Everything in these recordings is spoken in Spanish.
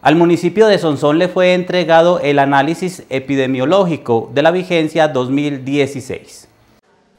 Al municipio de Sonsón le fue entregado el análisis epidemiológico de la vigencia 2016.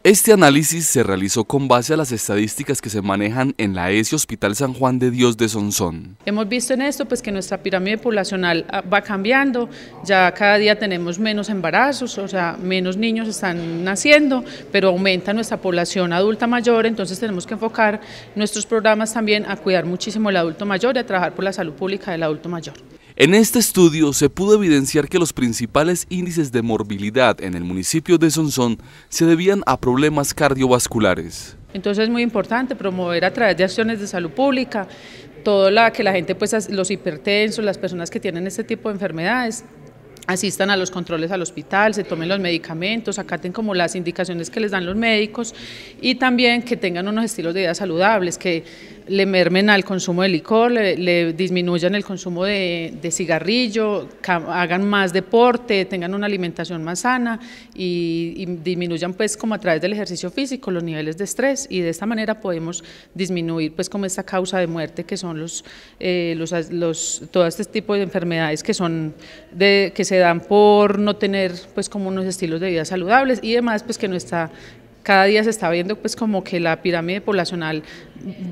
Este análisis se realizó con base a las estadísticas que se manejan en la ESI Hospital San Juan de Dios de Sonsón. Hemos visto en esto pues que nuestra pirámide poblacional ah, va cambiando, ya cada día tenemos menos embarazos, o sea, menos niños están naciendo, pero aumenta nuestra población adulta mayor, entonces tenemos que enfocar nuestros programas también a cuidar muchísimo el adulto mayor y a trabajar por la salud pública del adulto mayor. En este estudio se pudo evidenciar que los principales índices de morbilidad en el municipio de Sonsón se debían a problemas cardiovasculares. Entonces es muy importante promover a través de acciones de salud pública todo la que la gente, pues los hipertensos, las personas que tienen este tipo de enfermedades, asistan a los controles al hospital, se tomen los medicamentos, acaten como las indicaciones que les dan los médicos y también que tengan unos estilos de vida saludables, que le mermen al consumo de licor, le, disminuyan el consumo de, cigarrillo, hagan más deporte, tengan una alimentación más sana y, disminuyan pues como a través del ejercicio físico los niveles de estrés y de esta manera podemos disminuir pues como esta causa de muerte que son los, eh, los, los todo este tipo de enfermedades que son de, que se dan por no tener pues como unos estilos de vida saludables y demás pues que no está cada día se está viendo pues como que la pirámide poblacional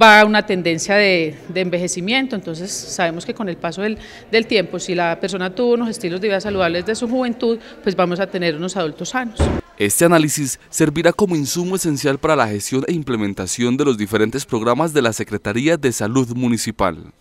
va a una tendencia de, envejecimiento, entonces sabemos que con el paso del, del, tiempo, si la persona tuvo unos estilos de vida saludables de su juventud, pues vamos a tener unos adultos sanos. Este análisis servirá como insumo esencial para la gestión e implementación de los diferentes programas de la Secretaría de Salud Municipal.